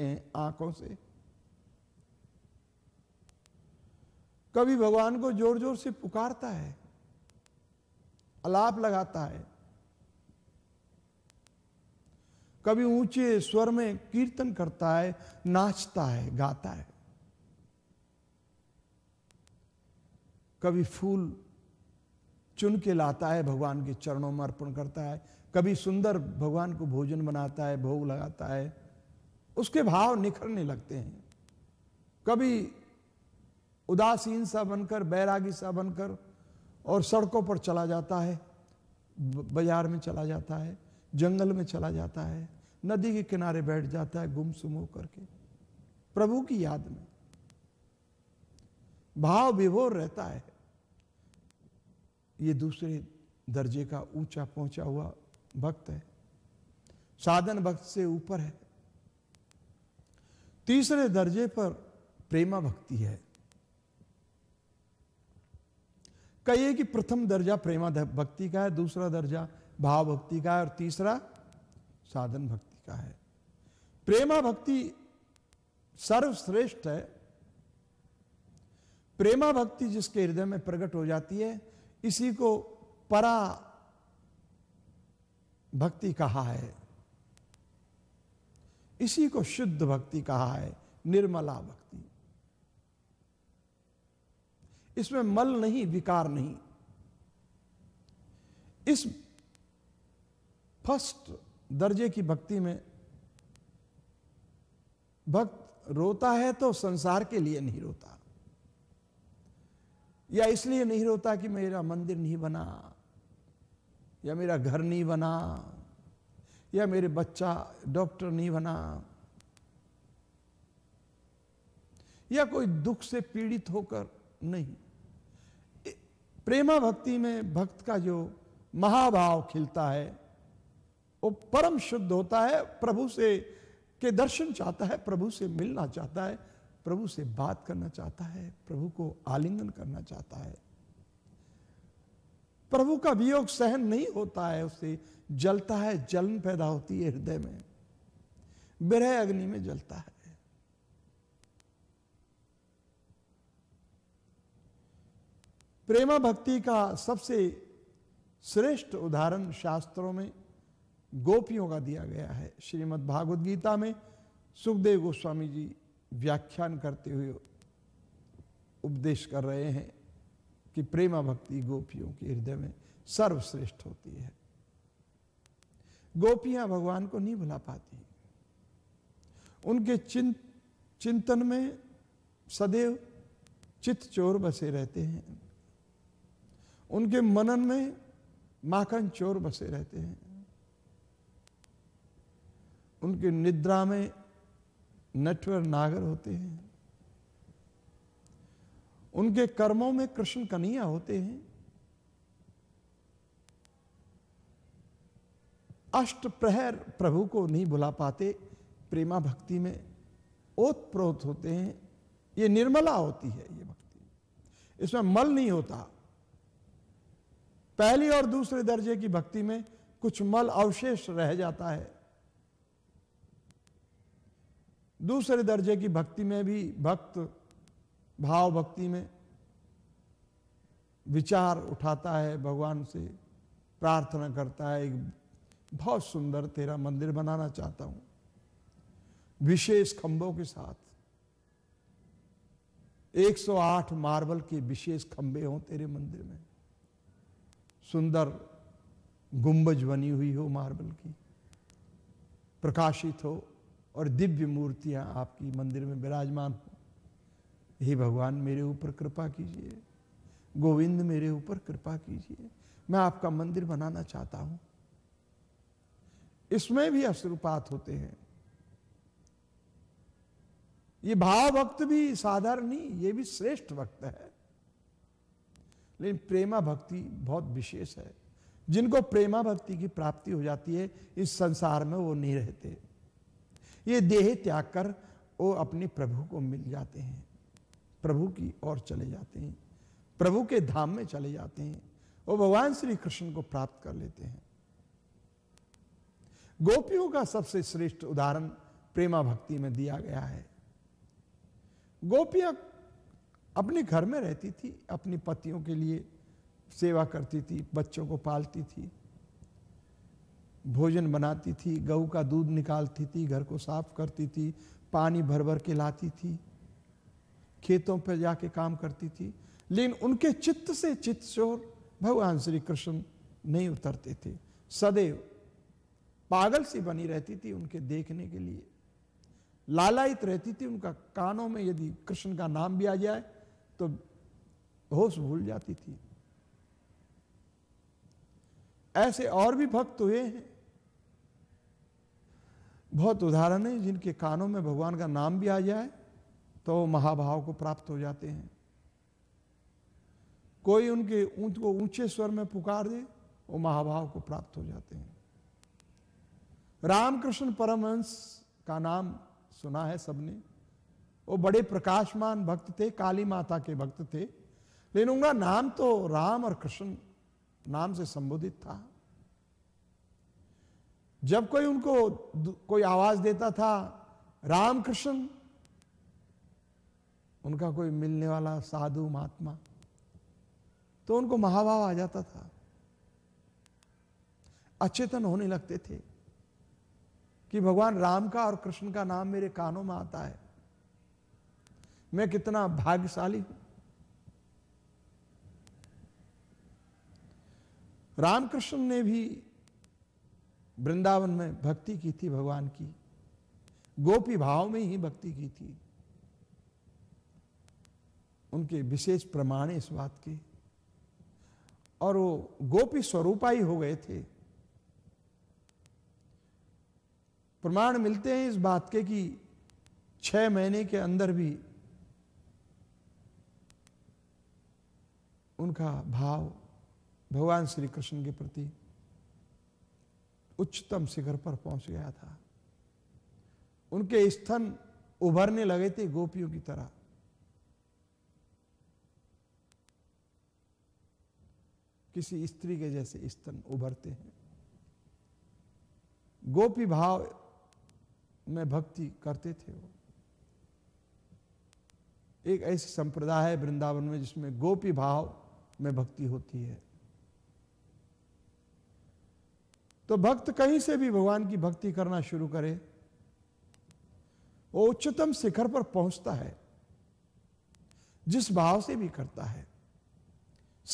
आंखों से कभी भगवान को जोर जोर से पुकारता है अलाप लगाता है कभी ऊंचे स्वर में कीर्तन करता है नाचता है गाता है कभी फूल चुन के लाता है भगवान के चरणों में अर्पण करता है कभी सुंदर भगवान को भोजन बनाता है भोग लगाता है उसके भाव निखरने लगते हैं कभी उदासीन सा बनकर बैरागी सा बनकर और सड़कों पर चला जाता है बाजार में चला जाता है जंगल में चला जाता है नदी के किनारे बैठ जाता है गुमसुम होकर के प्रभु की याद में भाव विभोर रहता है ये दूसरे दर्जे का ऊंचा पहुंचा हुआ भक्त है साधन भक्त से ऊपर है तीसरे दर्जे पर प्रेमा भक्ति है कहिए कि प्रथम दर्जा प्रेमा भक्ति का है दूसरा दर्जा भाव भक्ति का है और तीसरा साधन भक्ति का है प्रेमा भक्ति सर्वश्रेष्ठ है प्रेमा भक्ति जिसके हृदय में प्रकट हो जाती है इसी को परा भक्ति कहा है इसी को शुद्ध भक्ति कहा है निर्मला भक्ति इसमें मल नहीं विकार नहीं इस फर्स्ट दर्जे की भक्ति में भक्त रोता है तो संसार के लिए नहीं रोता या इसलिए नहीं रोता कि मेरा मंदिर नहीं बना या मेरा घर नहीं बना या मेरे बच्चा डॉक्टर नहीं बना या कोई दुख से पीड़ित होकर नहीं प्रेमा भक्ति में भक्त का जो महाभाव खिलता है वो परम शुद्ध होता है प्रभु से के दर्शन चाहता है प्रभु से मिलना चाहता है प्रभु से बात करना चाहता है प्रभु को आलिंगन करना चाहता है प्रभु का वियोग सहन नहीं होता है उससे जलता है जलन पैदा होती है हृदय में विरह अग्नि में जलता है प्रेमा भक्ति का सबसे श्रेष्ठ उदाहरण शास्त्रों में गोपियों का दिया गया है श्रीमद् भागवत गीता में सुखदेव गोस्वामी जी व्याख्यान करते हुए उपदेश कर रहे हैं कि प्रेमा भक्ति गोपियों के हृदय में सर्वश्रेष्ठ होती है गोपियां भगवान को नहीं भुला पाती उनके चिंत चिंतन में सदैव चित चोर बसे रहते हैं उनके मनन में माखन चोर बसे रहते हैं उनके निद्रा में नटवर नागर होते हैं उनके कर्मों में कृष्ण कन्हैया होते हैं अष्ट प्रहर प्रभु को नहीं भुला पाते प्रेमा भक्ति में ओतप्रोत होते हैं ये निर्मला होती है ये भक्ति इसमें मल नहीं होता पहली और दूसरे दर्जे की भक्ति में कुछ मल अवशेष रह जाता है दूसरे दर्जे की भक्ति में भी भक्त भाव भक्ति में विचार उठाता है भगवान से प्रार्थना करता है एक बहुत सुंदर तेरा मंदिर बनाना चाहता हूं विशेष खंभों के साथ 108 मार्बल के विशेष खंबे हों तेरे मंदिर में सुंदर गुंबज बनी हुई हो मार्बल की प्रकाशित हो और दिव्य मूर्तियां आपकी मंदिर में विराजमान हो हे भगवान मेरे ऊपर कृपा कीजिए गोविंद मेरे ऊपर कृपा कीजिए मैं आपका मंदिर बनाना चाहता हूं इसमें भी अश्रुपात होते हैं ये भाव भक्त भी साधारण नहीं ये भी श्रेष्ठ भक्त है लेकिन प्रेमा भक्ति बहुत विशेष है जिनको प्रेमा भक्ति की प्राप्ति हो जाती है इस संसार में वो नहीं रहते ये देह त्याग कर वो अपने प्रभु को मिल जाते हैं प्रभु की ओर चले जाते हैं प्रभु के धाम में चले जाते हैं वो भगवान श्री कृष्ण को प्राप्त कर लेते हैं गोपियों का सबसे श्रेष्ठ उदाहरण प्रेमा भक्ति में दिया गया है गोपियां अपने घर में रहती थी अपने पतियों के लिए सेवा करती थी बच्चों को पालती थी भोजन बनाती थी गऊ का दूध निकालती थी घर को साफ करती थी पानी भर भर के लाती थी खेतों पर जाके काम करती थी लेकिन उनके चित्त से चित्त शोर भगवान श्री कृष्ण नहीं उतरते थे सदैव पागल सी बनी रहती थी उनके देखने के लिए लालायित रहती थी उनका कानों में यदि कृष्ण का नाम भी आ जाए तो होश भूल जाती थी ऐसे और भी भक्त हुए हैं बहुत उदाहरण है जिनके कानों में भगवान का नाम भी आ जाए तो महाभाव को प्राप्त हो जाते हैं कोई उनके ऊंच को ऊंचे स्वर में पुकार दे वो महाभाव को प्राप्त हो जाते हैं रामकृष्ण परमहंस का नाम सुना है सबने वो बड़े प्रकाशमान भक्त थे काली माता के भक्त थे लेकिन उनका नाम तो राम और कृष्ण नाम से संबोधित था जब कोई उनको कोई आवाज देता था राम कृष्ण उनका कोई मिलने वाला साधु महात्मा तो उनको महाभाव आ जाता था अचेतन होने लगते थे कि भगवान राम का और कृष्ण का नाम मेरे कानों में आता है मैं कितना भाग्यशाली हूं रामकृष्ण ने भी वृंदावन में भक्ति की थी भगवान की गोपी भाव में ही भक्ति की थी उनके विशेष प्रमाण इस बात के और वो गोपी स्वरूपाई हो गए थे प्रमाण मिलते हैं इस बात के कि छह महीने के अंदर भी उनका भाव भगवान श्री कृष्ण के प्रति उच्चतम शिखर पर पहुंच गया था उनके स्तन उभरने लगे थे गोपियों की तरह किसी स्त्री के जैसे स्तन उभरते हैं गोपी भाव में भक्ति करते थे वो एक ऐसी संप्रदाय है वृंदावन में जिसमें गोपी भाव में भक्ति होती है तो भक्त कहीं से भी भगवान की भक्ति करना शुरू करे वो उच्चतम शिखर पर पहुंचता है जिस भाव से भी करता है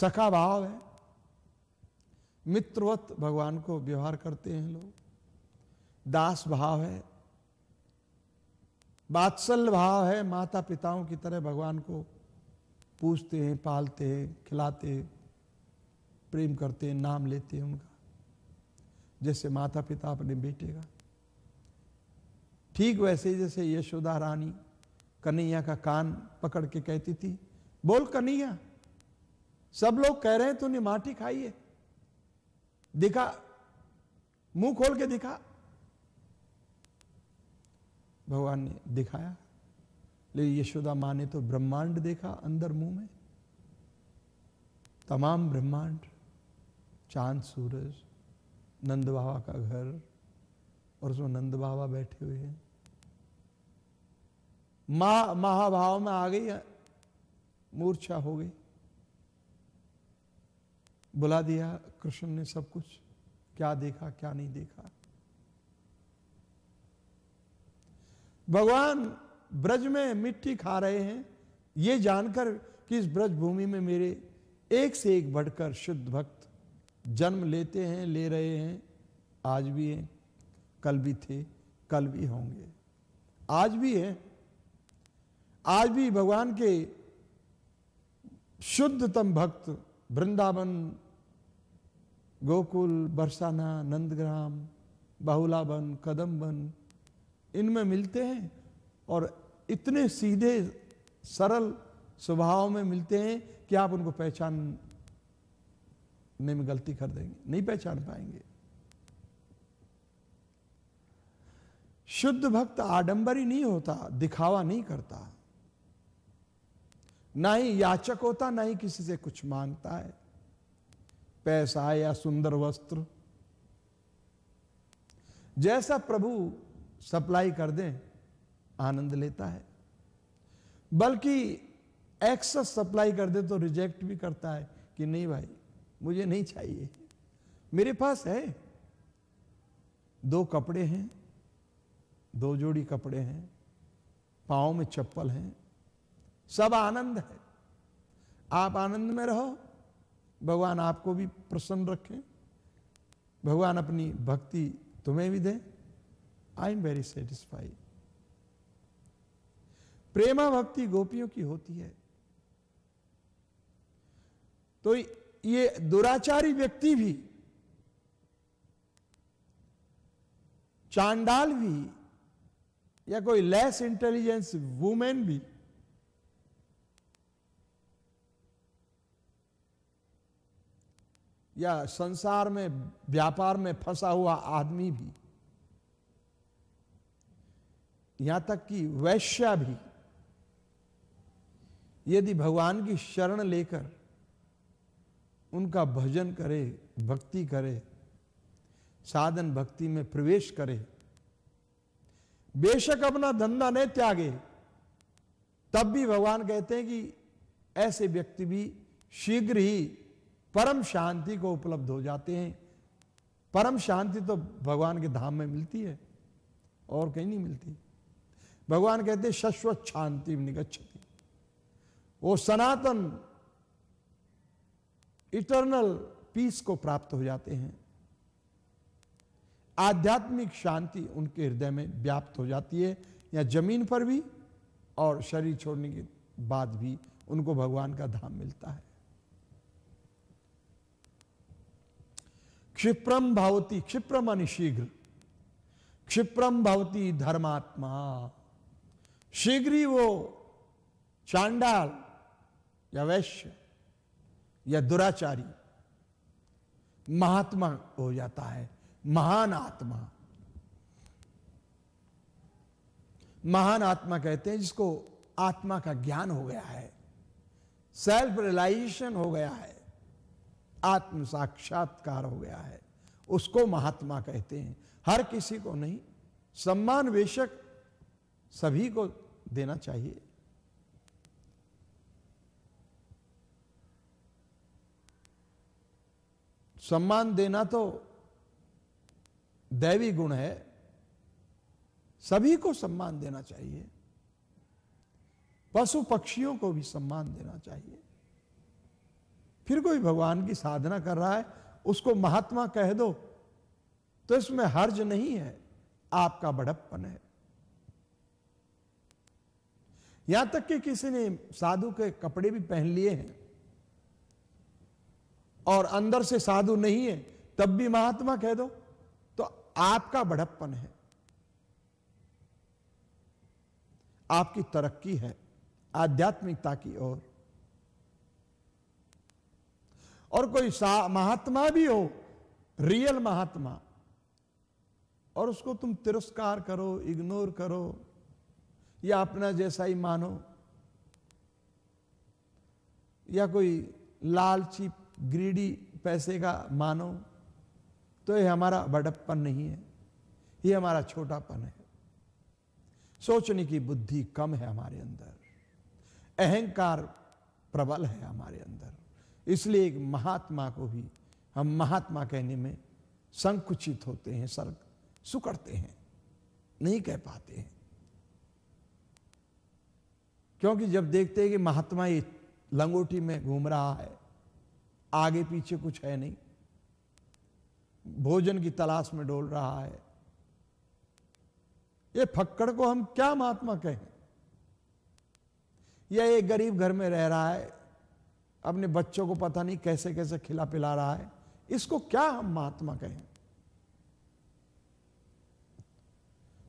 सखा भाव है मित्रवत भगवान को व्यवहार करते हैं लोग दास भाव है बात्सल भाव है माता पिताओं की तरह भगवान को पूछते हैं पालते हैं खिलाते हैं प्रेम करते हैं नाम लेते हैं उनका जैसे माता पिता अपने बेटे का ठीक वैसे जैसे यशोदा रानी कन्हैया का कान पकड़ के कहती थी बोल कन्हैया सब लोग कह रहे हैं तूने माटी खाई है दिखा मुंह खोल के दिखा भगवान ने दिखाया लेकिन यशोदा मां ने तो ब्रह्मांड देखा अंदर मुंह में तमाम ब्रह्मांड चांद सूरज नंद बाबा का घर और उसमें नंद बाबा बैठे हुए हैं मां महाभाव में आ गई मूर्छा हो गई बुला दिया कृष्ण ने सब कुछ क्या देखा क्या नहीं देखा भगवान ब्रज में मिट्टी खा रहे हैं ये जानकर कि इस ब्रज भूमि में मेरे एक से एक बढ़कर शुद्ध भक्त जन्म लेते हैं ले रहे हैं आज भी हैं कल भी थे कल भी होंगे आज भी है आज भी भगवान के शुद्धतम भक्त वृंदावन गोकुल बरसाना नंदग्राम बाहुलाबन कदमबन इनमें मिलते हैं और इतने सीधे सरल स्वभाव में मिलते हैं कि आप उनको पहचानने में गलती कर देंगे नहीं पहचान पाएंगे शुद्ध भक्त आडंबरी नहीं होता दिखावा नहीं करता ना ही याचक होता ना ही किसी से कुछ मांगता है पैसा या सुंदर वस्त्र जैसा प्रभु सप्लाई कर दें आनंद लेता है बल्कि एक्सेस सप्लाई कर दे तो रिजेक्ट भी करता है कि नहीं भाई मुझे नहीं चाहिए मेरे पास है दो कपड़े हैं दो जोड़ी कपड़े हैं पाओ में चप्पल हैं सब आनंद है आप आनंद में रहो भगवान आपको भी प्रसन्न रखें भगवान अपनी भक्ति तुम्हें भी दे आई एम वेरी सेटिस्फाइड प्रेमा भक्ति गोपियों की होती है तो ये दुराचारी व्यक्ति भी चांडाल भी या कोई लेस इंटेलिजेंस वुमेन भी या संसार में व्यापार में फंसा हुआ आदमी भी यहां तक कि वैश्या भी यदि भगवान की शरण लेकर उनका भजन करे भक्ति करे साधन भक्ति में प्रवेश करे बेशक अपना धंधा नहीं त्यागे तब भी भगवान कहते हैं कि ऐसे व्यक्ति भी शीघ्र ही परम शांति को उपलब्ध हो जाते हैं परम शांति तो भगवान के धाम में मिलती है और कहीं नहीं मिलती भगवान कहते शश्वत शांति निगच्छति वो सनातन इटरनल पीस को प्राप्त हो जाते हैं आध्यात्मिक शांति उनके हृदय में व्याप्त हो जाती है या जमीन पर भी और शरीर छोड़ने के बाद भी उनको भगवान का धाम मिलता है क्षिप्रम भावती क्षिप्रम शीघ्र क्षिप्रम भावती धर्मात्मा शीघ्र ही वो चांडाल या वैश्य या दुराचारी महात्मा हो जाता है महान आत्मा महान आत्मा कहते हैं जिसको आत्मा का ज्ञान हो गया है सेल्फ रियलाइजेशन हो गया है आत्म साक्षात्कार हो गया है उसको महात्मा कहते हैं हर किसी को नहीं सम्मान वेशक सभी को देना चाहिए सम्मान देना तो दैवी गुण है सभी को सम्मान देना चाहिए पशु पक्षियों को भी सम्मान देना चाहिए फिर कोई भगवान की साधना कर रहा है उसको महात्मा कह दो तो इसमें हर्ज नहीं है आपका बड़प्पन है यहां तक कि किसी ने साधु के कपड़े भी पहन लिए हैं और अंदर से साधु नहीं है तब भी महात्मा कह दो तो आपका बड़प्पन है आपकी तरक्की है आध्यात्मिकता की ओर और कोई महात्मा भी हो रियल महात्मा और उसको तुम तिरस्कार करो इग्नोर करो या अपना जैसा ही मानो या कोई लालची ग्रीडी पैसे का मानो तो ये हमारा बड़प्पन नहीं है ये हमारा छोटापन है सोचने की बुद्धि कम है हमारे अंदर अहंकार प्रबल है हमारे अंदर इसलिए एक महात्मा को भी हम महात्मा कहने में संकुचित होते हैं सर सुकड़ते हैं नहीं कह पाते हैं क्योंकि जब देखते हैं कि महात्मा ये लंगोटी में घूम रहा है आगे पीछे कुछ है नहीं भोजन की तलाश में डोल रहा है ये फक्कड़ को हम क्या महात्मा कहें या एक गरीब घर में रह रहा है अपने बच्चों को पता नहीं कैसे कैसे खिला पिला रहा है इसको क्या हम महात्मा कहें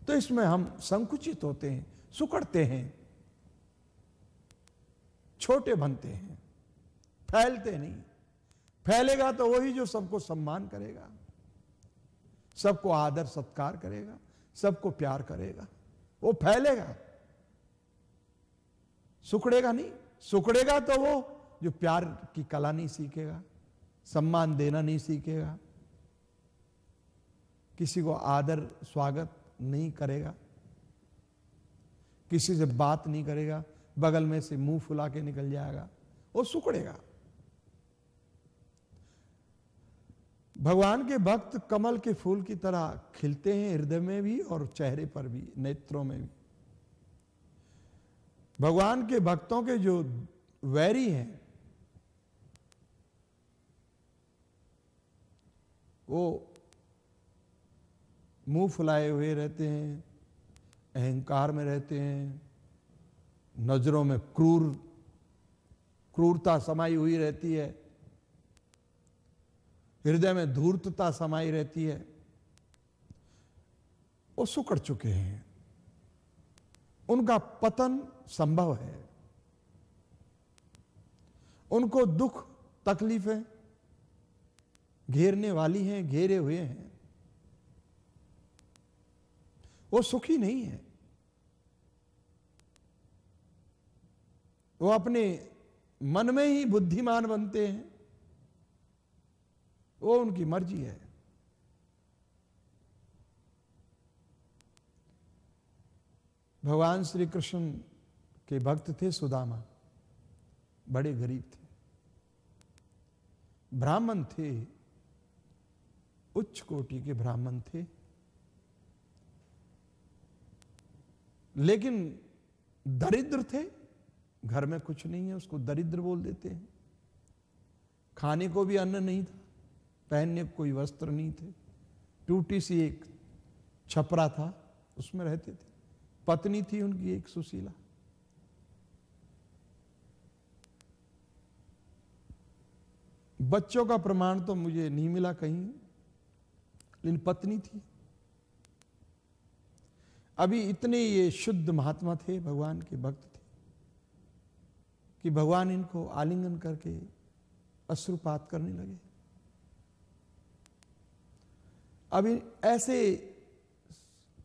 तो इसमें हम संकुचित होते हैं सुकड़ते हैं छोटे बनते हैं फैलते नहीं फैलेगा तो वही जो सबको सम्मान करेगा सबको आदर सत्कार करेगा सबको प्यार करेगा वो फैलेगा सुखड़ेगा नहीं सुखड़ेगा तो वो जो प्यार की कला नहीं सीखेगा सम्मान देना नहीं सीखेगा किसी को आदर स्वागत नहीं करेगा किसी से बात नहीं करेगा बगल में से मुंह फुला के निकल जाएगा वो सुकड़ेगा भगवान के भक्त कमल के फूल की तरह खिलते हैं हृदय में भी और चेहरे पर भी नेत्रों में भी भगवान के भक्तों के जो वैरी हैं वो मुंह फुलाए हुए रहते हैं अहंकार में रहते हैं नज़रों में क्रूर क्रूरता समाई हुई रहती है हृदय में धूर्तता समाई रहती है वो सुकड़ चुके हैं उनका पतन संभव है उनको दुख तकलीफें घेरने वाली हैं घेरे हुए हैं वो सुखी नहीं है वो अपने मन में ही बुद्धिमान बनते हैं वो उनकी मर्जी है भगवान श्री कृष्ण के भक्त थे सुदामा बड़े गरीब थे ब्राह्मण थे उच्च कोटि के ब्राह्मण थे लेकिन दरिद्र थे घर में कुछ नहीं है उसको दरिद्र बोल देते हैं खाने को भी अन्न नहीं था पहनने को कोई वस्त्र नहीं थे टूटी सी एक छपरा था उसमें रहते थे पत्नी थी उनकी एक सुशीला बच्चों का प्रमाण तो मुझे नहीं मिला कहीं लेकिन पत्नी थी अभी इतने ये शुद्ध महात्मा थे भगवान के भक्त थे कि भगवान इनको आलिंगन करके अश्रुपात करने लगे अभी ऐसे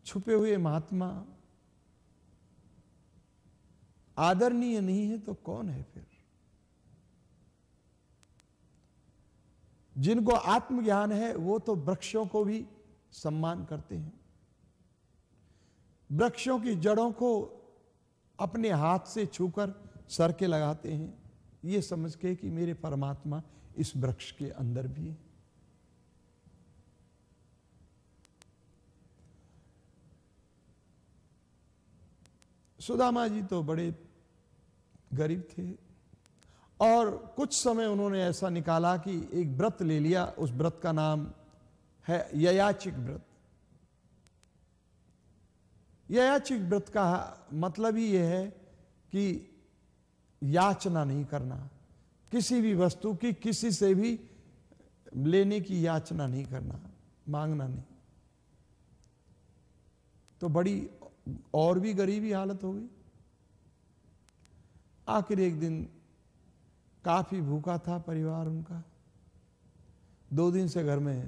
छुपे हुए महात्मा आदरणीय नहीं है तो कौन है फिर जिनको आत्मज्ञान है वो तो वृक्षों को भी सम्मान करते हैं वृक्षों की जड़ों को अपने हाथ से छूकर सर के लगाते हैं ये समझ के कि मेरे परमात्मा इस वृक्ष के अंदर भी है सुदामा जी तो बड़े गरीब थे और कुछ समय उन्होंने ऐसा निकाला कि एक व्रत ले लिया उस व्रत का नाम है ययाचिक व्रत ययाचिक व्रत का मतलब ही यह है कि याचना नहीं करना किसी भी वस्तु की किसी से भी लेने की याचना नहीं करना मांगना नहीं तो बड़ी और भी गरीबी हालत हो गई आखिर एक दिन काफ़ी भूखा था परिवार उनका दो दिन से घर में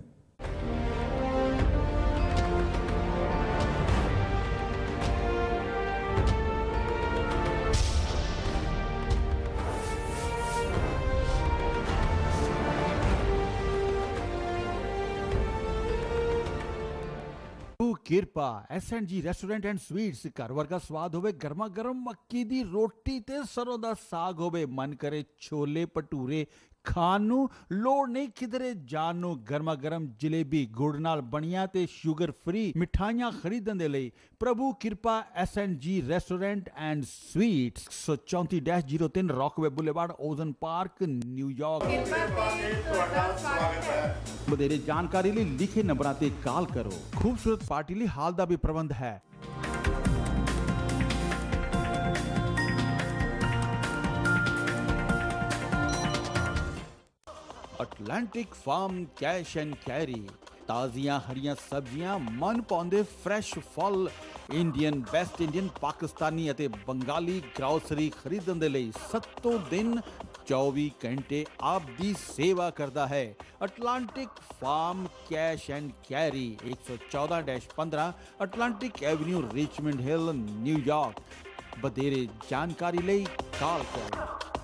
Kirpa S and G restaurant and sweets ਘਰ ਵਰਗਾ ਸਵਾਦ ਹੋਵੇ ਗਰਮਾ ਗਰਮ ਮੱਕੀ ਦੀ ਰੋਟੀ ਤੇ ਸਰੋਂ ਦਾ ਸਾਗ ਹੋਵੇ ਮਨ ਕਰੇ ਛੋਲੇ ਭਟੂਰੇ ਖਾਣ ਨੂੰ ਲੋੜ ਨਹੀਂ ਕਿਧਰੇ ਜਾਣ ਨੂੰ ਗਰਮਾ ਗਰਮ ਜਲੇਬੀ ਗੁੜ ਨਾਲ ਬਣੀਆਂ ਤੇ 슈ਗਰ ਫ੍ਰੀ ਮਿਠਾਈਆਂ ਖਰੀਦਣ ਦੇ ਲਈ ਪ੍ਰਭੂ Kirpa S G restaurant and sweets 134-03 Rockaway boulevard Ozone park New York ਬਦੇਰੇ ਜਾਣਕਾਰੀ ਲਈ ਲਿਖੇ ਨੰਬਰਾਂ ਤੇ ਕਾਲ ਕਰੋ ਖੂਬਸੂਰਤ ਪਾਰਟੀ ਲਈ ਹਾਲ ਦਾ ਵੀ ਪ੍ਰਬੰਧ ਹੈ Atlantic farm cash and carry ਤਾਜ਼ੀਆਂ ਹਰੀਆਂ ਸਬਜ਼ੀਆਂ ਮਨ ਪਾਉਂਦੇ ਫਰੈਸ਼ ਫਲ ਇੰਡੀਅਨ ਬੈਸਟ ਇੰਡੀਅਨ ਪਾਕਿਸਤਾਨੀ ਅਤੇ ਬੰਗਾਲੀ ਗ੍ਰੋਸਰੀ ਖਰੀਦਣ ਦੇ ਲਈ 7 ਦਿਨ 24 ਘੰਟੇ ਆਪ ਦੀ ਸੇਵਾ ਕਰਦਾ ਹੈ Atlantic farm cash and carry 114-15 Atlantic avenue Richmond hill New York ਬਦੇਰੇ ਜਾਣਕਾਰੀ ਲਈ ਕਾਲ ਕਰੋ